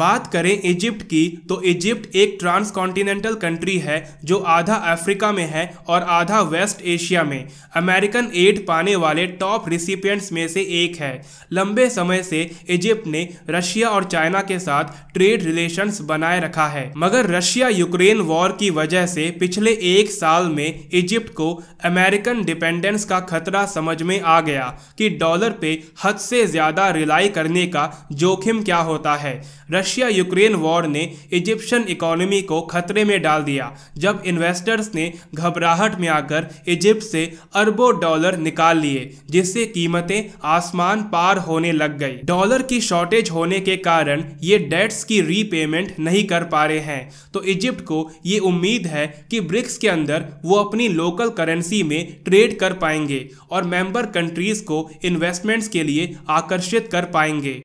बात करें इजिप्ट की तो इजिप्ट एक ट्रांस कॉन्टिनेंटल कंट्री है जो आधा अफ्रीका में है और आधा वेस्ट एशिया में अमेरिकन एड पाने वाले टॉप रिसिपियंट्स में से एक है लंबे समय से इजिप्ट ने रशिया और चाइना के साथ ट्रेड रिलेशंस बनाए रखा है मगर रशिया यूक्रेन वॉर की वजह से पिछले एक साल में इजिप्ट को अमेरिकन डिपेंडेंस का खतरा समझ में आ गया कि डॉलर पे हद से ज़्यादा रिलाई करने का जोखिम क्या होता है रशिया यूक्रेन वॉर ने इजिप्शियन इकोनॉमी को खतरे में डाल दिया जब इन्वेस्टर्स ने घबराहट में आकर इजिप्ट से अरबों डॉलर निकाल लिए जिससे कीमतें आसमान पार होने लग गई डॉलर की शॉर्टेज होने के कारण ये डेट्स की रीपेमेंट नहीं कर पा रहे हैं तो इजिप्ट को ये उम्मीद है कि ब्रिक्स के अंदर वो अपनी लोकल करेंसी में ट्रेड कर पाएंगे और मेंबर कंट्रीज को इन्वेस्टमेंट्स के लिए आकर्षित कर पाएंगे